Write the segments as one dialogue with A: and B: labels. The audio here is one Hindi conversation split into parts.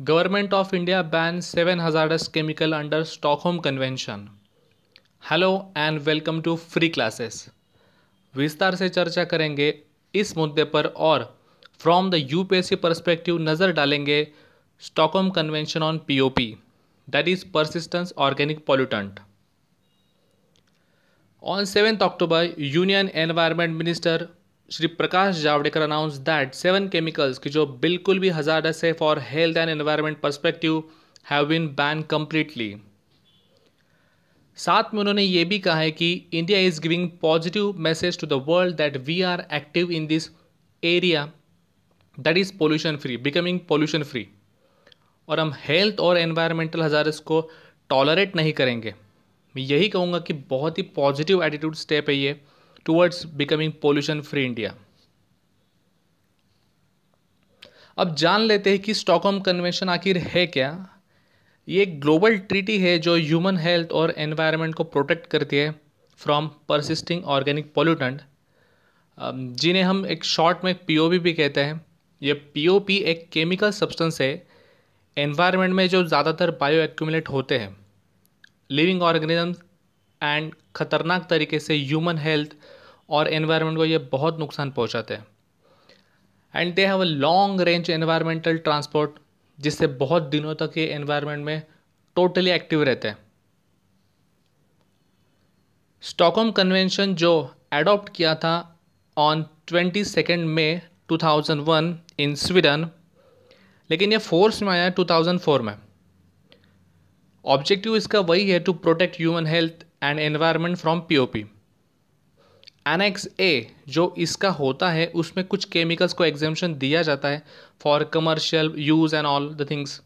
A: government of India ban seven hazardous chemical under Stockholm convention hello and welcome to free classes विस्तार से चर्चा करेंगे इस मुद्दे पर और फ्रॉम द यूपीएससी पर्सपेक्टिव नज़र डालेंगे Stockholm convention on POP that is persistence organic pollutant on seventh October union environment minister Shri Prakash Javadekar announce that seven chemicals की जो बिल्कुल भी हजारस है for health and environment perspective have been ban completely साथ में उन्होंने ये भी कहा है कि India is giving positive message to the world that we are active in this area that is pollution free becoming pollution free और हम हेल्थ और एनवायरमेंटल हजारस को टॉलरेट नहीं करेंगे मैं यही कहूँगा कि बहुत ही पॉजिटिव एटीट्यूड स्टेप है ये towards becoming pollution free India अब जान लेते हैं कि स्टॉकहोम कन्वेंशन आखिर है क्या ये एक ग्लोबल ट्रीटी है जो ह्यूमन हेल्थ और एनवायरनमेंट को प्रोटेक्ट करती है फ्रॉम परसिस्टिंग ऑर्गेनिक पोल्यूटेंट जिन्हें हम एक शॉर्ट में पीओपी भी कहते हैं ये पीओपी एक केमिकल सब्सटेंस है एनवायरनमेंट में जो ज़्यादातर बायो एक्यूमुलेट होते हैं लिविंग ऑर्गेनिजम्स एंड ख़तरनाक तरीके से ह्यूमन हेल्थ और एनवायरनमेंट को ये बहुत नुकसान पहुंचाते हैं and they have a long range environmental transport जिससे बहुत दिनों तक ये एनवायरनमेंट में टोटली एक्टिव रहते हैं स्टॉकहोम कन्वेंशन जो एडॉप्ट किया था on twenty second thousand one in Sweden लेकिन ये फोर्स में आया फोर में ऑब्जेक्टिव इसका वही है to protect human health and environment from POP annex A जो इसका होता है उसमें कुछ केमिकल्स को एग्जेम्पन दिया जाता है for commercial use and all the things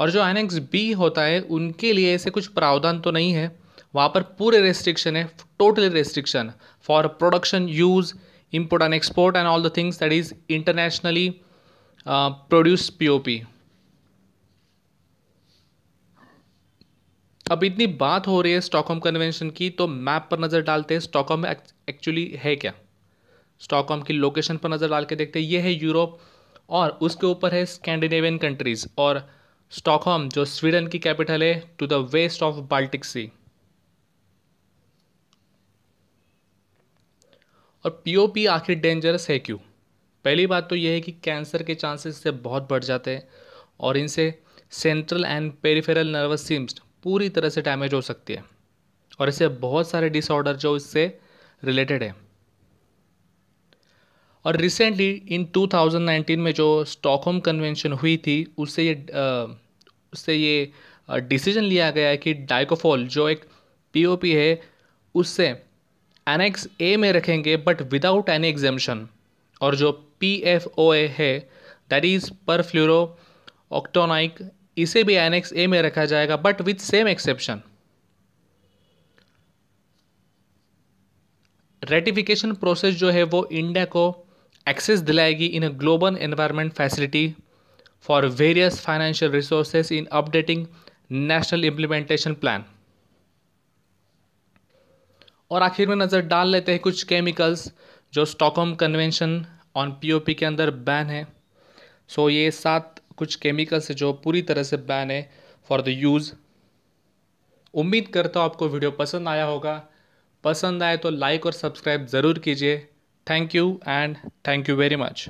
A: और जो एनेक्स बी होता है उनके लिए ऐसे कुछ प्रावधान तो नहीं है वहाँ पर पूरे रेस्ट्रिक्शन है totally restriction for production use import and export and all the things that is internationally produce P O P अब इतनी बात हो रही है स्टॉकहोम कन्वेंशन की तो मैप पर नज़र डालते हैं स्टॉकहोम एक्चुअली है क्या स्टॉकहोम की लोकेशन पर नज़र डाल के देखते हैं ये है यूरोप और उसके ऊपर है स्कैंडिनेवियन कंट्रीज़ और स्टॉकहोम जो स्वीडन की कैपिटल है to the west of Baltic sea और पीओपी आखिर डेंजरस है क्यों पहली बात तो यह है कि कैंसर के चांसेस से बहुत बढ़ जाते हैं और इनसे central and peripheral nervous systems पूरी तरह से डैमेज हो सकती है और ऐसे बहुत सारे डिसऑर्डर जो इससे रिलेटेड है और रिसेंटली इन 2019 में जो स्टॉकहोम कन्वेंशन हुई थी उससे ये उससे ये डिसीजन लिया गया है कि डाइकोफॉल जो एक पीओपी है उससे एनेक्स ए में रखेंगे बट विदाउट एनी एग्जामेशन और जो पी एफ ओ ए है दैट इज़ पर फ्लोरो ऑक्टोनाइक इसे भी एनेक्स ए में रखा जाएगा but with same exception ratification process जो है वो इंडिया को एक्सेस दिलाएगी in a global environment facility for various financial resources in updating national implementation plan और आखिर में नज़र डाल लेते हैं कुछ केमिकल्स जो स्टॉकहोम कन्वेंशन ऑन पीओपी के अंदर बैन है सो so, ये सात कुछ केमिकल्स है जो पूरी तरह से बैन है फॉर द यूज़ उम्मीद करता हूँ आपको वीडियो पसंद आया होगा पसंद आए तो लाइक और सब्सक्राइब ज़रूर कीजिए thank you and thank you very much